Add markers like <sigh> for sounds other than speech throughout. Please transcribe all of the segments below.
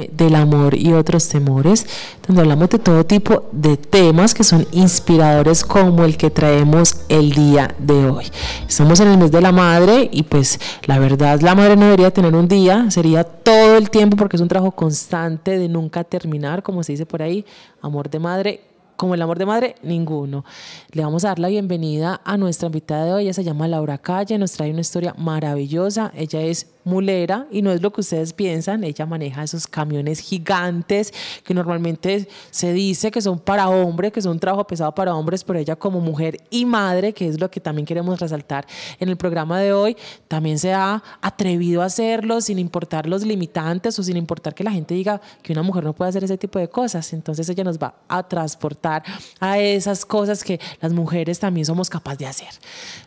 Eh, del amor y otros temores, donde hablamos de todo tipo de temas que son inspiradores como el que traemos el día de hoy. Estamos en el mes de la madre y pues la verdad la madre no debería tener un día, sería todo el tiempo porque es un trabajo constante de nunca terminar, como se dice por ahí, amor de madre como el amor de madre, ninguno. Le vamos a dar la bienvenida a nuestra invitada de hoy. Ella se llama Laura Calle, nos trae una historia maravillosa. Ella es mulera y no es lo que ustedes piensan, ella maneja esos camiones gigantes que normalmente se dice que son para hombres, que son un trabajo pesado para hombres, pero ella como mujer y madre, que es lo que también queremos resaltar en el programa de hoy, también se ha atrevido a hacerlo sin importar los limitantes o sin importar que la gente diga que una mujer no puede hacer ese tipo de cosas. Entonces ella nos va a transportar a esas cosas que las mujeres también somos capaces de hacer.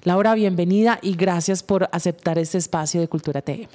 Laura, bienvenida y gracias por aceptar este espacio de Cultura TV.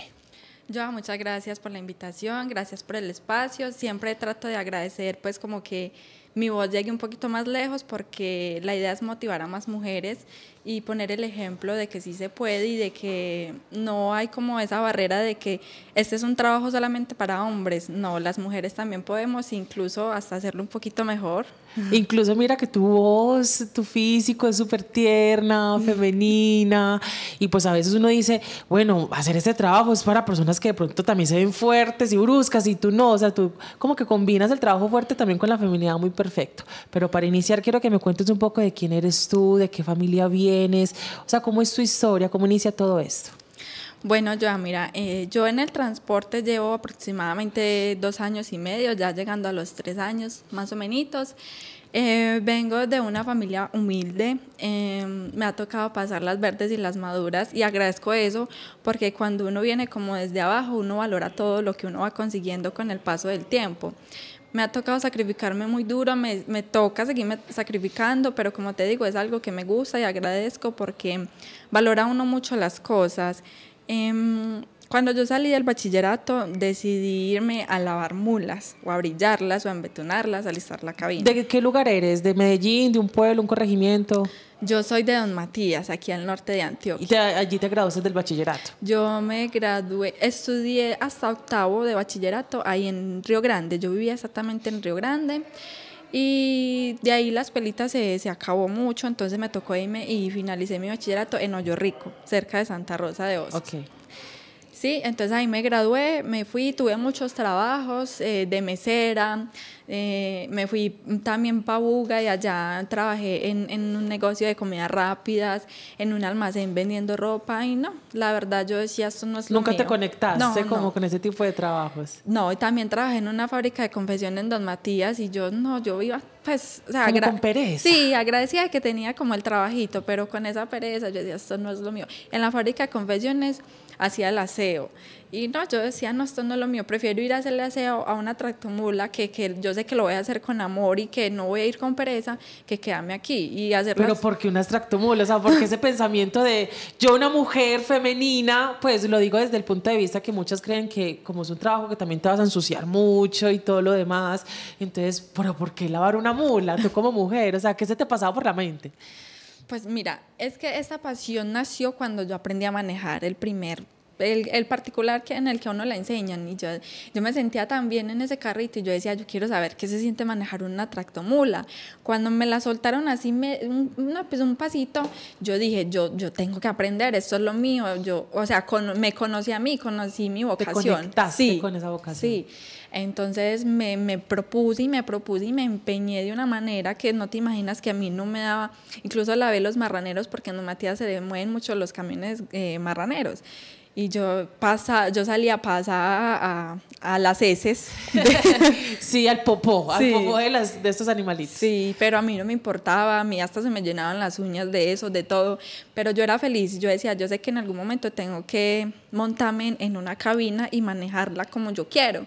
Yo, muchas gracias por la invitación, gracias por el espacio. Siempre trato de agradecer, pues, como que mi voz llegue un poquito más lejos porque la idea es motivar a más mujeres y poner el ejemplo de que sí se puede y de que no hay como esa barrera de que este es un trabajo solamente para hombres. No, las mujeres también podemos incluso hasta hacerlo un poquito mejor. <laughs> Incluso mira que tu voz, tu físico es súper tierna, femenina y pues a veces uno dice, bueno, hacer este trabajo es para personas que de pronto también se ven fuertes y bruscas y tú no, o sea, tú como que combinas el trabajo fuerte también con la feminidad muy perfecto. Pero para iniciar quiero que me cuentes un poco de quién eres tú, de qué familia vienes o sea, ¿cómo es tu historia? ¿Cómo inicia todo esto? Bueno, yo, mira, eh, yo en el transporte llevo aproximadamente dos años y medio, ya llegando a los tres años, más o menos. Eh, vengo de una familia humilde, em, me ha tocado pasar las verdes y las maduras y agradezco eso porque cuando uno viene como desde abajo uno valora todo lo que uno va consiguiendo con el paso del tiempo me ha tocado sacrificarme muy duro, me, toca seguirme sacrificando, pero como te digo, es algo que me gusta y agradezco porque valora uno mucho las cosas. Em, cuando yo salí del bachillerato, decidí irme a lavar mulas, o a brillarlas, o a embetunarlas, a listar la cabina. ¿De qué lugar eres? ¿De Medellín? ¿De un pueblo? ¿Un corregimiento? Yo soy de Don Matías, aquí al norte de Antioquia. ¿Y allí te graduaste del bachillerato? Yo me gradué, estudié hasta octavo de bachillerato ahí en Río Grande. Yo vivía exactamente en Río Grande. Y de ahí las pelitas se, acabó mucho, entonces me tocó irme y finalicé mi bachillerato en Hoyo Rico, cerca de Santa Rosa de Osos. Okay entonces ahí me gradué, me fui, tuve muchos trabajos eh, de mesera, eh, me fui también para Buga y allá trabajé en, en un negocio de comidas rápidas, en un almacén vendiendo ropa y no, la verdad yo decía, esto no es lo ¿Nunca te conectaste no, como con ese tipo de trabajos? No, y también trabajé en una fábrica de confesión en Don Matías y yo no, yo iba pues, o sea, con pereza. Sí, agradecía que tenía como el trabajito, pero con esa pereza yo decía, esto no es lo mío. En la fábrica de confesiones hacía el aseo. Y no, yo decía, no, esto no es lo mío, prefiero ir a hacer el aseo a una tractomula que, que yo de que lo voy a hacer con amor y que no voy a ir con pereza, que quédame aquí y hacer. Pero porque una mula? o sea, porque ese <laughs> pensamiento de yo una mujer femenina, pues lo digo desde el punto de vista que muchas creen que como es un trabajo que también te vas a ensuciar mucho y todo lo demás, entonces, pero ¿por qué lavar una mula tú como mujer? O sea, ¿qué se te pasaba por la mente? Pues mira, es que esta pasión nació cuando yo aprendí a manejar el primer el, particular que, en el que a uno la enseñan. Y yo, yo me sentía tan bien en ese carrito y yo decía, yo quiero saber qué se siente manejar una tractomula. Cuando me la soltaron así, me, un, pues un pasito, yo dije, yo, yo tengo que aprender, esto es lo mío. Yo, o sea, me conocí a mí, conocí mi vocación. Te sí, con esa vocación. Sí. Entonces me, me propuse y me propuse y me empeñé de una manera que no te imaginas que a mí no me daba, incluso lavé los marraneros porque en Matías se mueven mucho los camiones eh, marraneros y yo pasa, yo salía pasada a, a las heces. <laughs> sí, al popó, al popó de, las, de estos animalitos. Sí, pero a mí no me importaba, a mí hasta se me llenaban las uñas de eso, de todo, pero yo era feliz, yo decía, yo sé que en algún momento tengo que montarme en una cabina y manejarla como yo quiero.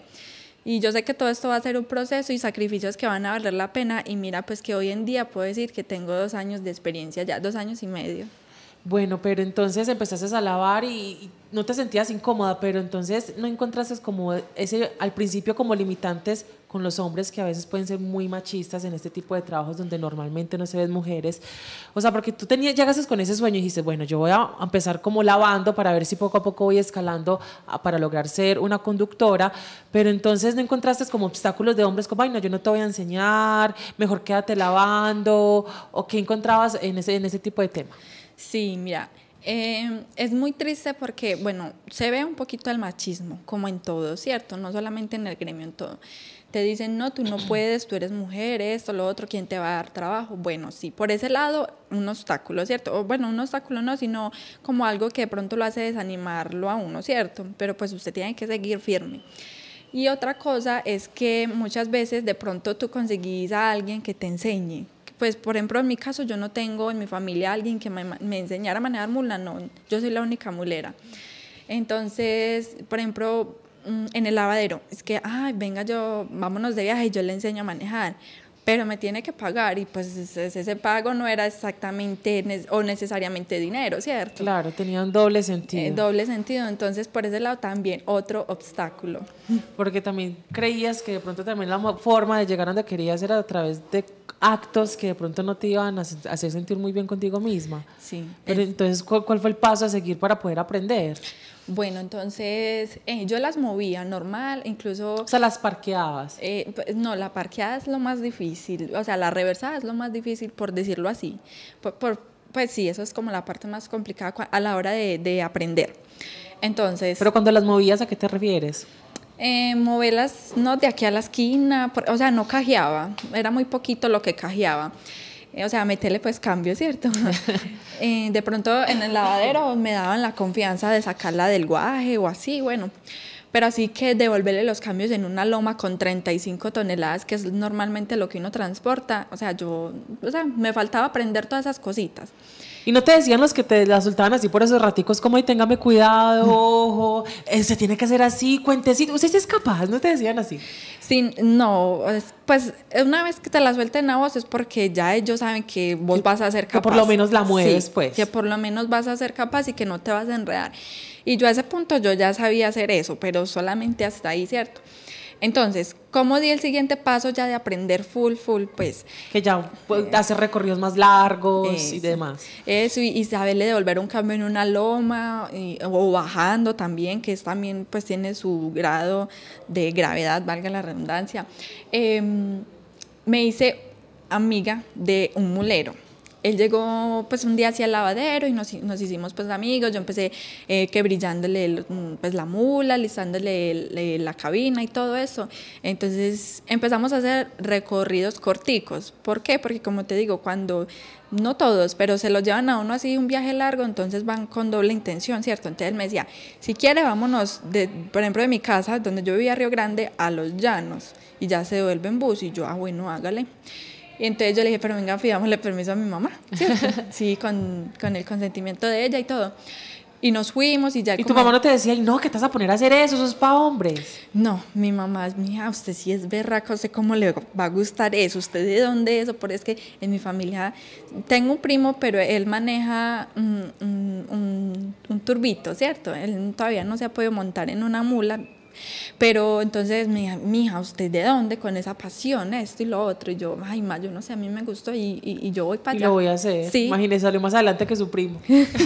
Y yo sé que todo esto va a ser un proceso y sacrificios que van a valer la pena. Y mira, pues que hoy en día puedo decir que tengo dos años de experiencia ya, dos años y medio. Bueno, pero entonces empezaste a lavar y, no te sentías incómoda, pero entonces no encontraste como ese, al principio como limitantes con los hombres que a veces pueden ser muy machistas en este tipo de trabajos donde normalmente no se ven mujeres. O sea, porque tú tenías, llegaste con ese sueño y dices, bueno, yo voy a empezar como lavando para ver si poco a poco voy escalando para lograr ser una conductora, pero entonces no encontraste como obstáculos de hombres como, ay, no, yo no te voy a enseñar, mejor quédate lavando, o qué encontrabas en ese, en ese tipo de tema. Sí, mira, em, es muy triste porque, bueno, se ve un poquito el machismo, como en todo, ¿cierto? No solamente en el gremio, en todo. Te dicen, no, tú no <clears throat> puedes, tú eres mujer, esto, lo otro, ¿quién te va a dar trabajo? Bueno, sí, por ese lado, un obstáculo, ¿cierto? O bueno, un obstáculo no, sino como algo que de pronto lo hace desanimarlo a uno, ¿cierto? Pero pues usted tiene que seguir firme. Y otra cosa es que muchas veces de pronto tú conseguís a alguien que te enseñe, pues por ejemplo en mi caso yo no tengo en mi familia alguien que me, enseñara a manejar mula, no, yo soy la única mulera. Entonces, por ejemplo, mm, en el lavadero, es que, ay, venga yo, vámonos de viaje y yo le enseño a manejar pero me tiene que pagar y pues ese, pago no era exactamente o necesariamente dinero, ¿cierto? Claro, tenía un doble sentido. en eh, doble sentido, entonces por ese lado también otro obstáculo. Porque también creías que de pronto también la forma de llegar a donde querías era a través de actos que de pronto no te iban a hacer sentir muy bien contigo misma. Sí. Pero entonces, ¿cuál, ¿cuál fue el paso a seguir para poder aprender? Bueno, entonces eh, yo las movía normal, incluso... O sea, las parqueabas. Eh, pues, no, la parqueada es lo más difícil, o sea, la reversada es lo más difícil, por decirlo así. pues sí, eso es como la parte más complicada a la hora de, aprender. Entonces... Pero cuando las movías, ¿a qué te refieres? Eh, moverlas, no, de aquí a la esquina, o sea, no cajeaba, era muy poquito lo que cajeaba eh, o sea, meterle pues cambio, ¿cierto? <laughs> Eh, de pronto en el lavadero me daban la confianza de sacarla del guaje o así, bueno. Pero así que devolverle los cambios en una loma con 35 toneladas, que es normalmente lo que uno transporta, o sea, yo, o sea, me faltaba aprender todas esas cositas. Y no te decían los que te la soltaban así por esos raticos, como, y téngame cuidado, mm. ojo, eh, se tiene que hacer así, cuentecito. Usted es capaz, no te decían así. Sí, no, pues una vez que te la suelten a vos es porque ya ellos saben que vos vas a ser capaz. Que por lo menos la mueves, pues. Que por lo menos vas a ser capaz y que no te vas a enredar. Y yo a ese punto yo ya sabía hacer eso, pero solamente hasta ahí, ¿cierto? Entonces, ¿cómo di el siguiente paso ya de aprender full, full? Pues. Que ya pues, eh, hace recorridos más largos y demás. Eso, y, saberle devolver un cambio en una loma o bajando también, que es también, pues tiene su grado de gravedad, valga la redundancia. Em, me hice amiga de un mulero él llegó pues un día hacia el lavadero y nos, hicimos pues amigos, yo empecé eh, que brillándole mm, pues la mula, lisándole la cabina y todo eso. Entonces empezamos a hacer recorridos corticos. ¿Por qué? Porque como te digo, cuando no todos, pero se los llevan a uno así un viaje largo, entonces van con doble intención, ¿cierto? Entonces él me decía, si quiere vámonos, de, por ejemplo, de mi casa, donde yo vivía Río Grande, a Los Llanos, y ya se vuelve en bus, y yo, ah, bueno, hágale. Y entonces yo le dije, pero venga, pidámosle permiso a mi mamá. <laughs> sí, con, con el consentimiento de ella y todo. Y nos fuimos y ya. ¿Y tu mamá no te decía, no, que estás a poner a hacer eso? Eso es para hombres. No, mi mamá es mía, usted sí es berraco, sé cómo le va a gustar eso, usted de dónde eso, porque es que en mi familia tengo un primo, pero él maneja un, un, un turbito, ¿cierto? Él todavía no se ha podido montar en una mula, pero entonces me hija mija, ¿usted de dónde? Con esa pasión, esto y lo otro. Y yo, ay, ma, yo no sé, a mí me gustó y, yo voy para allá. Y lo voy a hacer. Sí. Imagínese, salió más adelante que su primo. <laughs>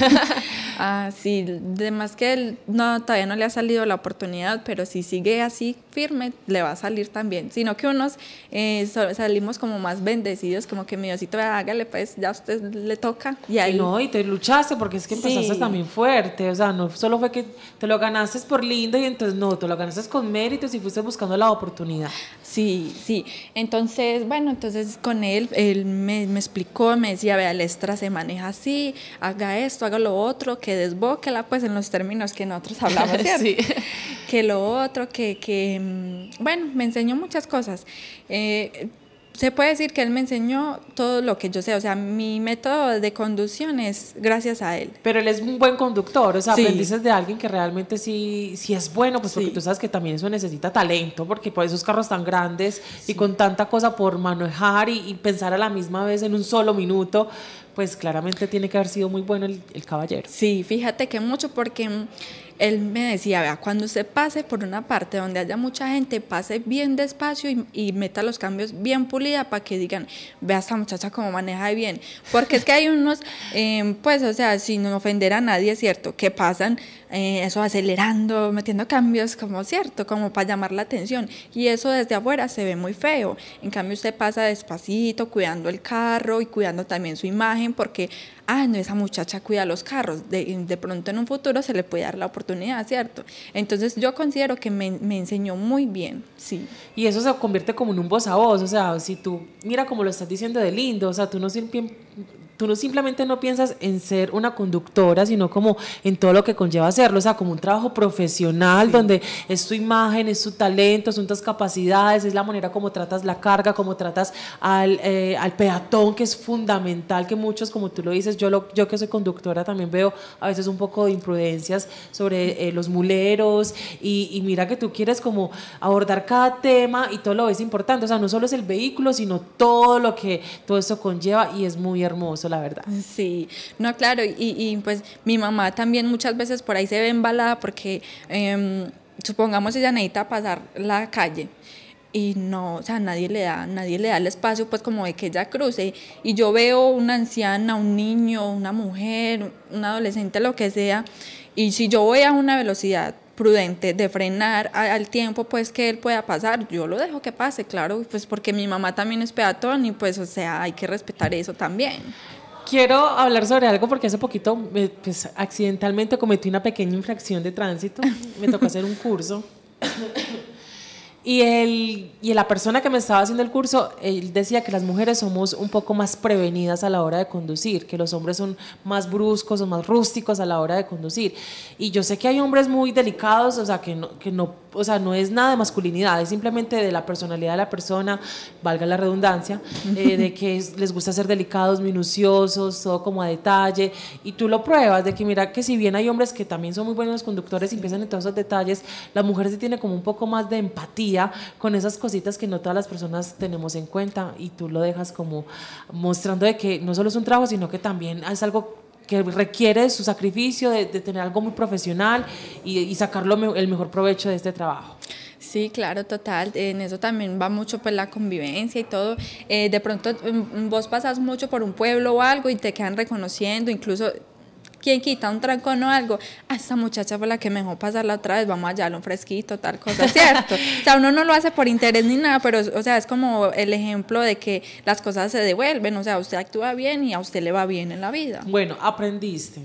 ah, sí, además que él, no, todavía no le ha salido la oportunidad, pero si sigue así firme, le va a salir también. Sino que unos eh, salimos como más bendecidos, como que mi Diosito, hágale, pues ya usted le toca. Y ahí... no, y te luchaste porque es que empezaste también fuerte. O sea, no solo fue que te lo ganaste por lindo y entonces no, te lo ganaste entonces con méritos y fuiste buscando la oportunidad. Sí, sí. Entonces, bueno, entonces con él, él me, explicó, me decía, vea, el extra se maneja así, haga esto, haga lo otro, que desbóquela, pues en los términos que nosotros <laughs> hablamos, Que lo otro, que, que, mm, bueno, me enseñó muchas cosas. Eh, se puede decir que él me enseñó todo lo que yo sé, o sea, mi método de conducción es gracias a él. Pero él es un buen conductor, o sea, aprendices de alguien que realmente sí, sí es bueno, pues porque tú sabes que también eso necesita talento, porque por pues, esos carros tan grandes y con tanta cosa por manejar y, pensar a la misma vez en un solo minuto, pues claramente tiene que haber sido muy bueno el, el caballero. Sí, fíjate que mucho porque él me decía, vea, cuando usted pase por una parte donde haya mucha gente, pase bien despacio y, meta los cambios bien pulida para que digan, vea esta muchacha cómo maneja bien. Porque es que hay unos, <laughs> em, pues, o sea, sin ofender a nadie, es cierto, que pasan eh, eso acelerando, metiendo cambios, como cierto, como para llamar la atención. Y eso desde afuera se ve muy feo. En cambio, usted pasa despacito, cuidando el carro y cuidando también su imagen, porque, ah, no, esa muchacha cuida los carros. De, de pronto en un futuro se le puede dar la oportunidad ¿cierto? Entonces yo considero que me, me, enseñó muy bien, sí. Y eso se convierte como en un voz a voz, o sea, si tú, mira como lo estás diciendo de lindo, o sea, tú no siempre tú no simplemente no piensas en ser una conductora, sino como en todo lo que conlleva hacerlo, o sea, como un trabajo profesional donde es tu imagen, es tu talento, son tus capacidades, es la manera como tratas la carga, como tratas eh, al, peatón, que es fundamental, que muchos, como tú lo dices, yo, lo, yo que soy conductora también veo a veces un poco de imprudencias sobre eh, los muleros y, mira que tú quieres como abordar cada tema y todo lo es importante, o sea, no solo es el vehículo, sino todo lo que todo eso conlleva y es muy hermoso la verdad. Sí, no, claro, y, pues mi mamá también muchas veces por ahí se ve embalada porque em, supongamos ella necesita pasar la calle y no, o sea, nadie le da, nadie le da el espacio pues como de que ella cruce y yo veo una anciana, un niño, una mujer, un adolescente, lo que sea, y si yo voy a una velocidad prudente de frenar al tiempo pues que él pueda pasar. Yo lo dejo que pase, claro, pues porque mi mamá también es peatón y pues o sea, hay que respetar eso también. Quiero hablar sobre algo porque hace poquito eh, pues, accidentalmente cometí una pequeña infracción de tránsito. Me tocó hacer un curso y, el y la persona que me estaba haciendo el curso, él decía que las mujeres somos un poco más prevenidas a la hora de conducir, que los hombres son más bruscos o más rústicos a la hora de conducir. Y yo sé que hay hombres muy delicados, o sea, que no, que no, o sea, no es nada de masculinidad, es simplemente de la personalidad de la persona, valga la redundancia, eh, de que les gusta ser delicados, minuciosos, todo como a detalle. Y tú lo pruebas, de que mira que si bien hay hombres que también son muy buenos conductores y empiezan en todos esos detalles, las mujeres sí tiene como un poco más de empatía con esas cositas que no todas las personas tenemos en cuenta y tú lo dejas como mostrando de que no solo es un trabajo, sino que también es algo que requiere su sacrificio, de, tener algo muy profesional y, sacarlo sacar el mejor provecho de este trabajo. Sí, claro, total. En eso también va mucho pues la convivencia y todo. Eh, de pronto mm, vos pasas mucho por un pueblo o algo y te quedan reconociendo, incluso quien quita un trancón o algo, Ah, esta muchacha fue la que mejor pasarla otra vez, vamos allá, un fresquito, tal cosa, ¿cierto? <laughs> o sea, uno no lo hace por interés ni nada, pero, o sea, es como el ejemplo de que las cosas se devuelven, o sea, usted actúa bien y a usted le va bien en la vida. Bueno, aprendiste.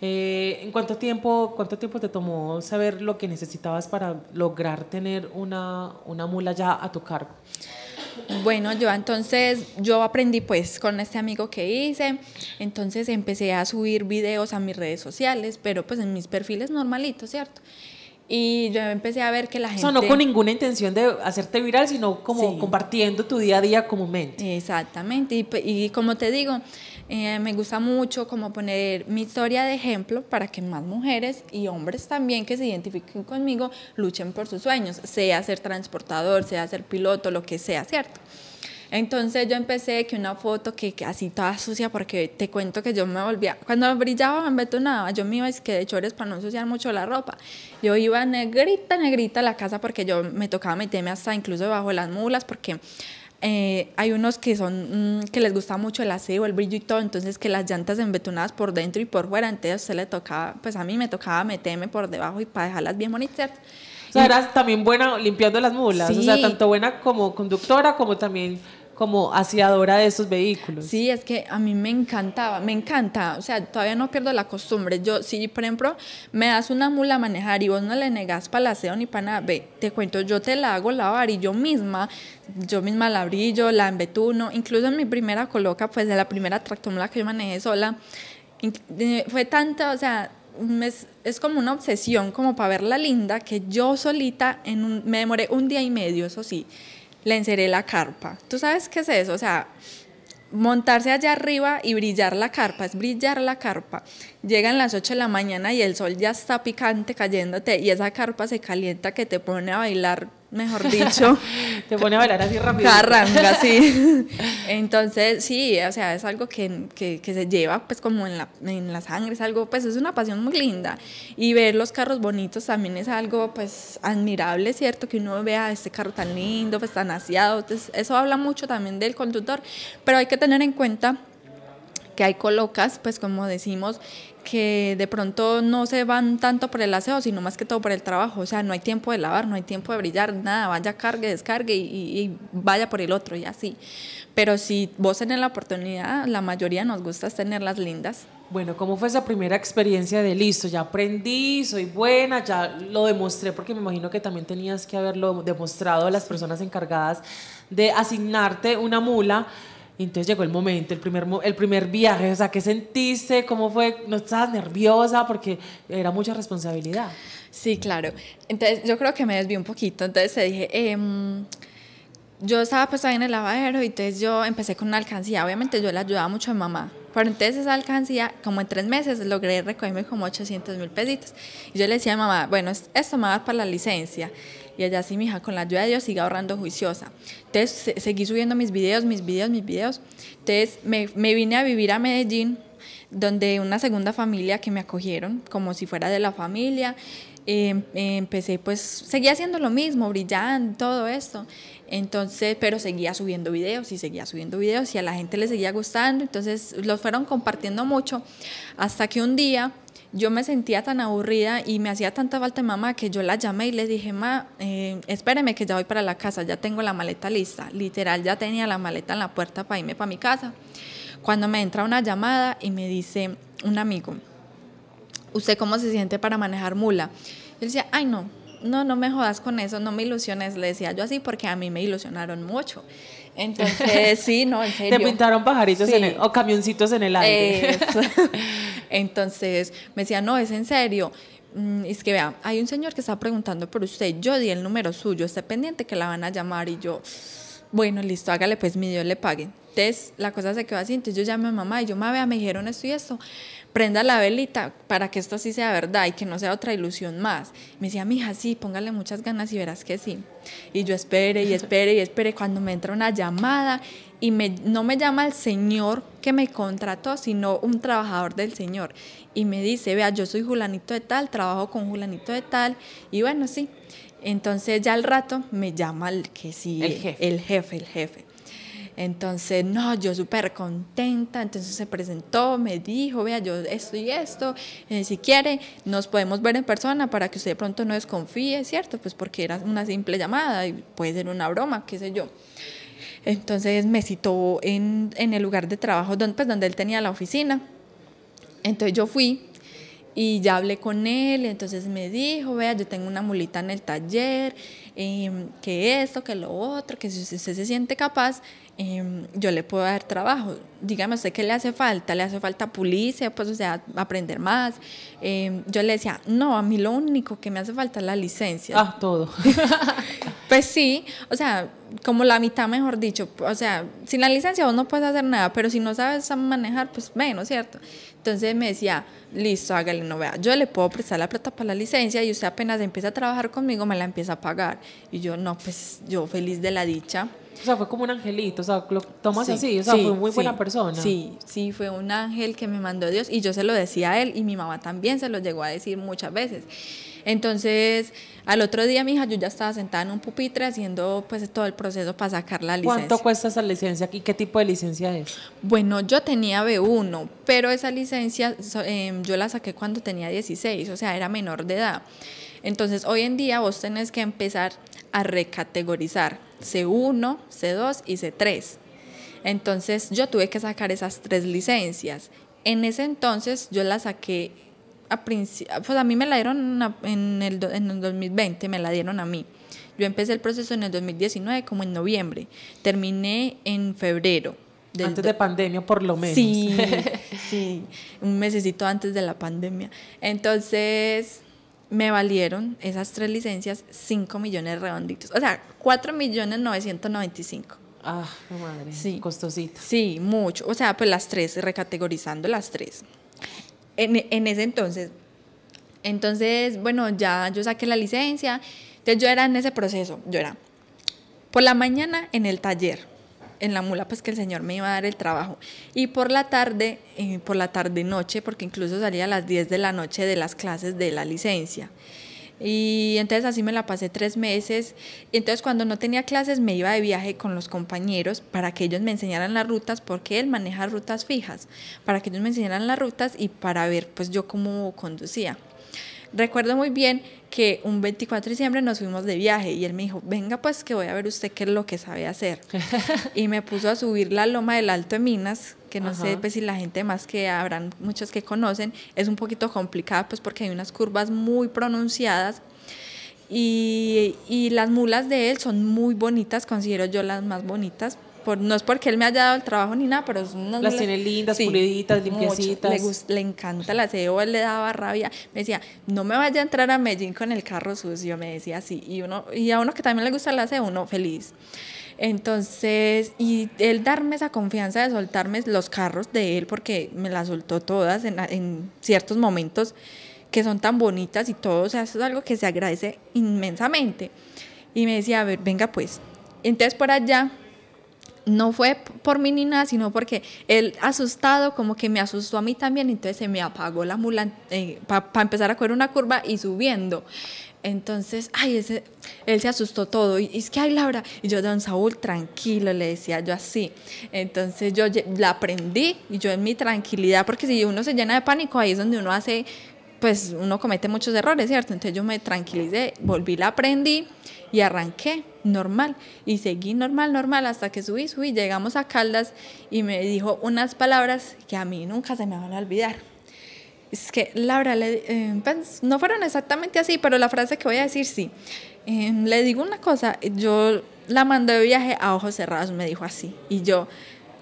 Eh, ¿En cuánto tiempo, cuánto tiempo te tomó saber lo que necesitabas para lograr tener una, una mula ya a tu cargo? Bueno, yo entonces, yo aprendí pues con este amigo que hice, entonces empecé a subir videos a mis redes sociales, pero pues en mis perfiles normalitos, ¿cierto? Y yo empecé a ver que la gente... O no con ninguna intención de hacerte viral, sino como compartiendo tu día a día comúnmente. Exactamente, y pues, como te digo, eh, me gusta mucho como poner mi historia de ejemplo para que más mujeres y hombres también que se identifiquen conmigo luchen por sus sueños, sea ser transportador, sea ser piloto, lo que sea, ¿cierto? Entonces yo empecé que una foto que, así toda sucia, porque te cuento que yo me volvía, cuando brillaba me embetonaba, yo me iba es que de chores para no ensuciar mucho la ropa. Yo iba negrita, negrita a la casa porque yo me tocaba meterme hasta incluso debajo de las mulas porque eh, hay unos que son mm, que les gusta mucho el aseo, el brillo y todo, entonces que las llantas enbetonadas por dentro y por fuera, entonces se le tocaba, pues a mí me tocaba meterme por debajo y para dejarlas bien bonitas. O sea, eras también buena limpiando las mulas, o sea, tanto buena como conductora como también como asiadora de esos vehículos. Sí, es que a mí me encantaba, me encanta, o sea, todavía no pierdo la costumbre. Yo, si por ejemplo me das una mula a manejar y vos no le negás palaceo ni para nada, ve, te cuento, yo te la hago lavar y yo misma, yo misma la brillo, la embetuno, incluso en mi primera coloca, pues de la primera tractomula que yo manejé sola, eh, fue tanta, o sea, es, es, como una obsesión, como para verla linda, que yo solita en me demoré un día y medio, eso sí, le enceré la carpa. ¿Tú sabes qué es eso? O sea, montarse allá arriba y brillar la carpa, es brillar la carpa. Llegan las 8 de la mañana y el sol ya está picante cayéndote y esa carpa se calienta que te pone a bailar mejor dicho. <laughs> Te pone a bailar así rápido. Carranga, sí. <laughs> Entonces, sí, o sea, es algo que, que, se lleva pues como en la, en la sangre, es algo, pues es una pasión muy linda. Y ver los carros bonitos también es algo pues admirable, ¿cierto? Que uno vea este carro tan lindo, pues tan aseado. Entonces, pues, eso habla mucho también del conductor, pero hay que tener en cuenta que hay colocas, pues como decimos, que de pronto no se van tanto por el aseo, sino más que todo por el trabajo. O sea, no hay tiempo de lavar, no hay tiempo de brillar, nada, vaya, cargue, descargue y, vaya por el otro y así. Pero si vos tenés la oportunidad, la mayoría nos gusta tenerlas lindas. Bueno, ¿cómo fue esa primera experiencia de listo? Ya aprendí, soy buena, ya lo demostré, porque me imagino que también tenías que haberlo demostrado a las personas encargadas de asignarte una mula entonces llegó el momento, el primer, el primer viaje, o sea, ¿qué sentiste? ¿Cómo fue? ¿No estabas nerviosa? Porque era mucha responsabilidad. Sí, claro. Entonces yo creo que me desvié un poquito, entonces te dije... Em, yo estaba pues ahí en el lavadero y entonces yo empecé con una alcancía. Obviamente yo le ayudaba mucho a mi mamá, pero entonces esa alcancía, como en tres meses, logré recogerme como 800 mil pesitos. Y yo le decía a mi mamá, bueno, esto me va para la licencia y allá sí, mi hija, con la ayuda de Dios, siga ahorrando juiciosa. Entonces, seguí subiendo mis videos, mis videos, mis videos. Entonces, me, me vine a vivir a Medellín, donde una segunda familia que me acogieron, como si fuera de la familia. Em, empecé pues seguía haciendo lo mismo brillando todo esto entonces pero seguía subiendo videos y seguía subiendo videos y a la gente le seguía gustando entonces los fueron compartiendo mucho hasta que un día yo me sentía tan aburrida y me hacía tanta falta mamá que yo la llamé y le dije, ma, eh, espéreme que ya voy para la casa, ya tengo la maleta lista. Literal, ya tenía la maleta en la puerta para irme para mi casa. Cuando me entra una llamada y me dice un amigo, ¿usted cómo se siente para manejar mula? Yo decía, ay no, no, no me jodas con eso, no me ilusiones, le decía yo así porque a mí me ilusionaron mucho. Entonces, <laughs> sí, no, en serio. Te pintaron pajaritos en el, o camioncitos en el aire. <laughs> Entonces, me decía, no, es en serio. Mm, es que vea, hay un señor que está preguntando por usted, yo di el número suyo, está pendiente que la van a llamar y yo, bueno, listo, hágale pues, mi Dios le pague. Entonces, la cosa se quedó así, entonces yo llamé a mamá y yo, mamá, vea, me dijeron esto y esto prenda la velita para que esto sí sea verdad y que no sea otra ilusión más. Me decía, mija, sí, póngale muchas ganas y verás que sí. Y yo espere y espere y espere cuando me entra una llamada y no me llama el señor que me contrató, sino un trabajador del señor. Y me dice, vea, yo soy Julanito de tal, trabajo con Julanito de tal. Y bueno, sí. Entonces ya al rato me llama el que sí, el jefe. El jefe entonces, no, yo súper contenta, entonces se presentó, me dijo, vea, yo estoy esto, eh, si quiere, nos podemos ver en persona para que usted de pronto no desconfíe, ¿cierto? Pues porque era una simple llamada y puede ser una broma, qué sé yo. Entonces me citó en, en el lugar de trabajo, donde, pues, donde él tenía la oficina. Entonces yo fui y ya hablé con él, entonces me dijo, vea, yo tengo una mulita en el taller, em, que esto, que lo otro, que si usted se siente capaz, em, yo le puedo dar trabajo. Dígame usted qué le hace falta, le hace falta pulirse, pues, o sea, aprender más. Em, yo le decía, no, a mí lo único que me hace falta es la licencia. Ah, todo. <laughs> pues sí, o sea, como la mitad, mejor dicho. O sea, sin la licencia vos no puedes hacer nada, pero si no sabes manejar, pues menos, ¿cierto? Entonces me decía, listo, hágale, no yo le puedo prestar la plata para la licencia y usted apenas empieza a trabajar conmigo, me la empieza a pagar. Y yo, no, pues yo feliz de la dicha. O sea, fue como un angelito, o sea, lo tomas así, o sea, fue muy buena persona. Sí, sí, fue un ángel que me mandó Dios y yo se lo decía a él y mi mamá también se lo llegó a decir muchas veces. Entonces, al otro día, mija, yo ya estaba sentada en un pupitre haciendo pues todo el proceso para sacar la licencia. ¿Cuánto cuesta esa licencia aquí? qué tipo de licencia es? Bueno, yo tenía B1, pero esa licencia em, yo la saqué cuando tenía 16, o sea, era menor de edad. Entonces, hoy en día vos tenés que empezar a recategorizar C1, C2 y C3. Entonces, yo tuve que sacar esas tres licencias. En ese entonces, yo la saqué a pues a mí me la dieron en el, en el 2020, me la dieron a mí. Yo empecé el proceso en el 2019, como en noviembre. Terminé en febrero. Antes de pandemia, por lo menos. Sí, <laughs> sí, un mesecito antes de la pandemia. Entonces, me valieron esas tres licencias 5 millones redonditos. O sea, 4 millones 995. Ah, madre. Costosito. Sí, mucho. O sea, pues las tres, recategorizando las tres en, ese entonces. Entonces, bueno, ya yo saqué la licencia. Entonces yo era en ese proceso, yo era por la mañana en el taller, en la mula, pues que el señor me iba a dar el trabajo. Y por la tarde, eh, por la tarde noche, porque incluso salía a las 10 de la noche de las clases de la licencia. Y entonces así me la pasé tres meses. Y entonces cuando no tenía clases me iba de viaje con los compañeros para que ellos me enseñaran las rutas, porque él maneja rutas fijas, para que ellos me enseñaran las rutas y para ver pues yo cómo conducía. Recuerdo muy bien que un 24 de diciembre nos fuimos de viaje y él me dijo, venga pues que voy a ver usted qué es lo que sabe hacer. <laughs> y me puso a subir la loma del Alto de Minas, que no sé pues, si la gente más que habrán muchos que conocen, es un poquito complicada pues porque hay unas curvas muy pronunciadas. Y, y las mulas de él son muy bonitas, considero yo las más bonitas no es porque él me haya dado el trabajo ni nada, pero es una, las tiene lindas, puliditas, limpiecitas. Le, encanta la CEO, él le daba rabia. Me decía, no me vaya a entrar a Medellín con el carro sucio, me decía así. Y, uno, y a uno que también le gusta la CEO, uno feliz. Entonces, y él darme esa confianza de soltarme los carros de él, porque me las soltó todas en, en ciertos momentos que son tan bonitas y todo, o sea, eso es algo que se agradece inmensamente. Y me decía, a ver, venga pues. Entonces por allá no fue por mí ni nada, sino porque él asustado como que me asustó a mí también, entonces se me apagó la mula eh, para empezar a correr una curva y subiendo. Entonces, ay, ese, él se asustó todo. Y, es que, ay, Laura. Y yo, don Saúl, tranquilo, le decía yo así. Entonces, yo la aprendí y yo en mi tranquilidad, porque si uno se llena de pánico, ahí es donde uno hace pues uno comete muchos errores, ¿cierto? Entonces yo me tranquilicé, volví, la aprendí y arranqué normal. Y seguí normal, normal, hasta que subí, subí, llegamos a Caldas y me dijo unas palabras que a mí nunca se me van a olvidar. Es que, Laura, le, eh, pues, no fueron exactamente así, pero la frase que voy a decir sí. Em, le digo una cosa, yo la mandé de viaje a ojos cerrados, me dijo así. Y yo,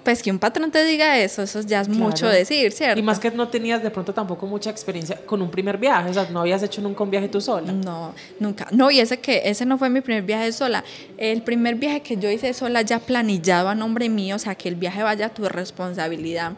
pues que un patrón te diga eso, eso ya es mucho decir, ¿cierto? Y más que no tenías de pronto tampoco mucha experiencia con un primer viaje, o sea, no habías hecho nunca un viaje tú sola. No, nunca. No, y ese que ese no fue mi primer viaje sola. El primer viaje que yo hice sola ya planillado a nombre mío, o sea, que el viaje vaya a tu responsabilidad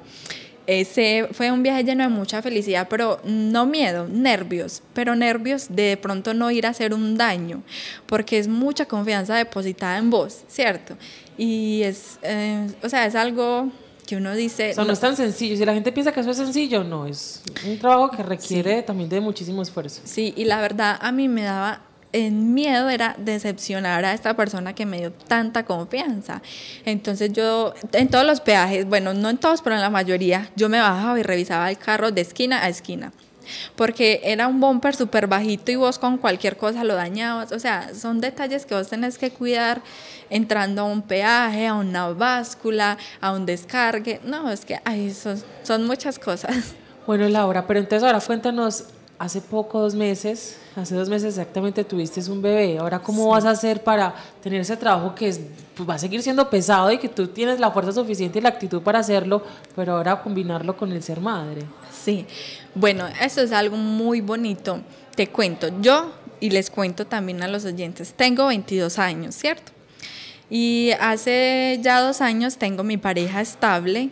ese fue un viaje lleno de mucha felicidad, pero no miedo, nervios, pero nervios de, de pronto no ir a hacer un daño, porque es mucha confianza depositada en vos, ¿cierto? Y es, eh, o sea, es algo que uno dice... O sea, no, es tan sencillo, si la gente piensa que eso es sencillo, no, es un trabajo que requiere también de muchísimo esfuerzo. Sí, y la verdad a mí me daba en miedo era decepcionar a esta persona que me dio tanta confianza. Entonces yo, en todos los peajes, bueno, no en todos, pero en la mayoría, yo me bajaba y revisaba el carro de esquina a esquina. Porque era un bumper súper bajito y vos con cualquier cosa lo dañabas. O sea, son detalles que vos tenés que cuidar entrando a un peaje, a una báscula, a un descargue. No, es que ay, son, son muchas cosas. Bueno, Laura, pero entonces ahora cuéntanos hace poco, dos meses, hace dos meses exactamente tuviste un bebé. Ahora, ¿cómo vas a hacer para tener ese trabajo que pues, va a seguir siendo pesado y que tú tienes la fuerza suficiente y la actitud para hacerlo, pero ahora combinarlo con el ser madre? Sí, bueno, eso es algo muy bonito. Te cuento, yo y les cuento también a los oyentes, tengo 22 años, ¿cierto? Y hace ya dos años tengo mi pareja estable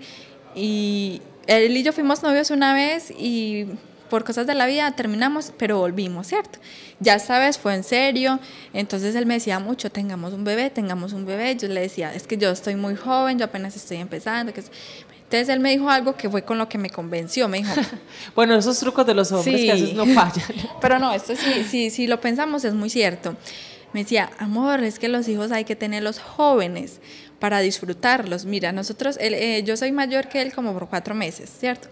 y él y yo fuimos novios una vez y por cosas de la vida terminamos, pero volvimos, ¿cierto? Ya sabes, fue en serio, entonces él me decía mucho, tengamos un bebé, tengamos un bebé, yo le decía, es que yo estoy muy joven, yo apenas estoy empezando, que entonces él me dijo algo que fue con lo que me convenció, me dijo. <laughs> bueno, esos trucos de los hombres no fallan. <laughs> pero no, esto sí, sí, sí lo pensamos, es muy cierto. Me decía, amor, es que los hijos hay que tenerlos jóvenes, para disfrutarlos. Mira, nosotros, eh, yo soy mayor que él como por cuatro meses, ¿cierto?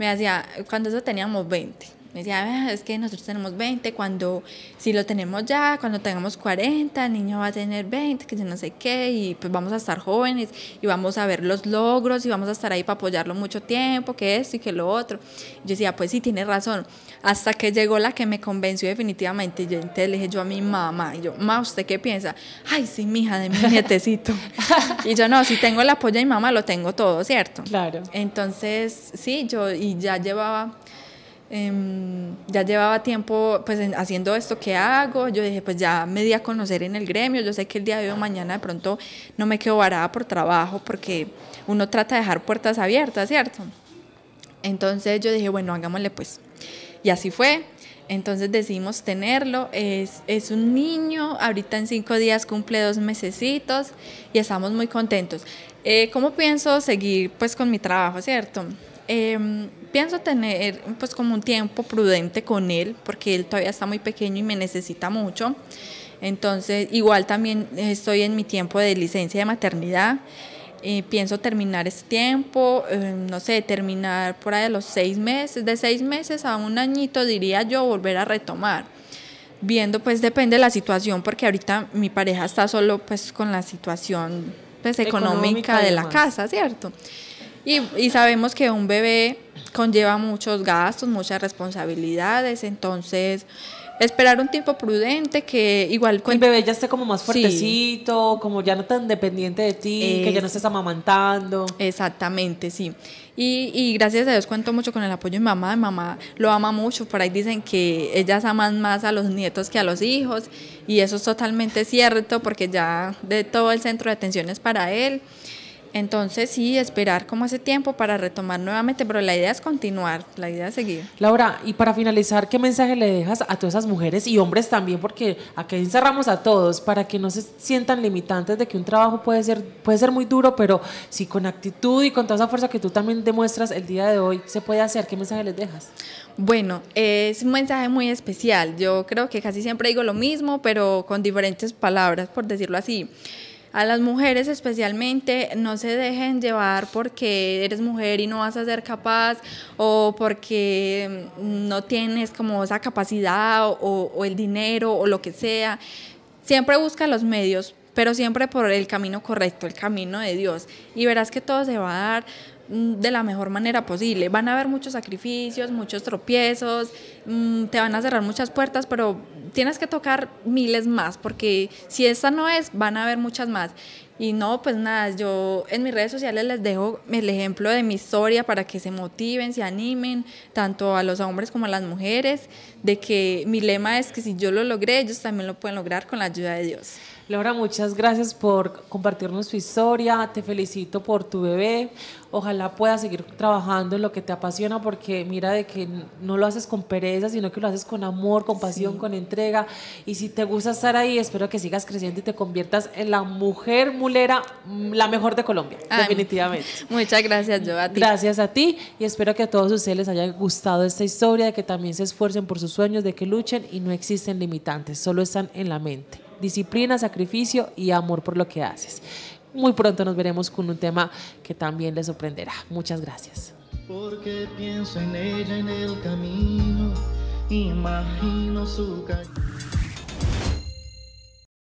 me hacía, cuando eso teníamos 20, me decía, ah, es que nosotros tenemos 20, cuando si lo tenemos ya, cuando tengamos 40, el niño va a tener 20, que yo no sé qué, y pues vamos a estar jóvenes y vamos a ver los logros y vamos a estar ahí para apoyarlo mucho tiempo, que esto y que lo otro. yo decía, pues sí, tiene razón. Hasta que llegó la que me convenció definitivamente, yo entonces le dije yo a mi mamá, y yo, ma, ¿usted qué piensa? Ay, sí, mija, de mi <laughs> nietecito. y yo, no, si tengo el apoyo de mi mamá, lo tengo todo, ¿cierto? Claro. Entonces, sí, yo, y ya llevaba Em, ya llevaba tiempo pues haciendo esto que hago, yo dije pues ya me di a conocer en el gremio, yo sé que el día de hoy o mañana de pronto no me quedo varada por trabajo porque uno trata de dejar puertas abiertas, ¿cierto? Entonces yo dije bueno, hagámosle pues. Y así fue. Entonces decidimos tenerlo, es, es un niño, ahorita en cinco días cumple dos mesecitos y estamos muy contentos. Eh, ¿Cómo pienso seguir pues con mi trabajo, cierto? Em, pienso tener pues como un tiempo prudente con él, porque él todavía está muy pequeño y me necesita mucho. Entonces, igual también estoy en mi tiempo de licencia de maternidad. Eh, pienso terminar ese tiempo, eh, no sé, terminar por ahí de los seis meses, de seis meses a un añito diría yo volver a retomar. Viendo, pues depende de la situación, porque ahorita mi pareja está solo pues con la situación pues económica, de la casa, ¿cierto? Y, y sabemos que un bebé conlleva muchos gastos, muchas responsabilidades, entonces esperar un tiempo prudente que igual el bebé ya esté como más fuertecito, como ya no tan dependiente de ti, que ya no estés amamantando. Exactamente, sí. Y, y, gracias a Dios cuento mucho con el apoyo de mi mamá. Mi mamá lo ama mucho. Por ahí dicen que ellas aman más a los nietos que a los hijos. Y eso es totalmente cierto porque ya de todo el centro de atención es para él. Entonces sí, esperar como ese tiempo para retomar nuevamente, pero la idea es continuar, la idea es seguir. Laura, y para finalizar, ¿qué mensaje le dejas a todas esas mujeres y hombres también? Porque aquí encerramos a todos para que no se sientan limitantes de que un trabajo puede ser, puede ser muy duro, pero si con actitud y con toda esa fuerza que tú también demuestras el día de hoy se puede hacer, ¿qué mensaje les dejas? Bueno, es un mensaje muy especial. Yo creo que casi siempre digo lo mismo, pero con diferentes palabras, por decirlo así a las mujeres especialmente no se dejen llevar porque eres mujer y no vas a ser capaz o porque mm, no tienes como esa capacidad o, el dinero o lo que sea. Siempre busca los medios, pero siempre por el camino correcto, el camino de Dios. Y verás que todo se va a dar Mm, de la mejor manera posible. Van a haber muchos sacrificios, muchos tropiezos, mm, te van a cerrar muchas puertas, pero tienes que tocar miles más, porque si esta no es, van a haber muchas más. Y no, pues nada, yo en mis redes sociales les dejo el ejemplo de mi historia para que se motiven, se animen, tanto a los hombres como a las mujeres, de que mi lema es que si yo lo logré, ellos también lo pueden lograr con la ayuda de Dios. Laura, muchas gracias por compartirnos tu historia, te felicito por tu bebé, ojalá puedas seguir trabajando en lo que te apasiona porque mira de que no lo haces con pereza, sino que lo haces con amor, con pasión, con entrega y si te gusta estar ahí, espero que sigas creciendo y te conviertas en la mujer mulera, mm, la mejor de Colombia, definitivamente. <laughs> Muchas gracias, yo a ti. Gracias a ti y espero que a todos ustedes les haya gustado esta historia, de que también se esfuercen por sus sueños, de que luchen y no existen limitantes, solo están en la mente disciplina, sacrificio y amor por lo que haces. Muy pronto nos veremos con un tema que también les sorprenderá. Muchas gracias. Porque pienso en ella en el camino, imagino su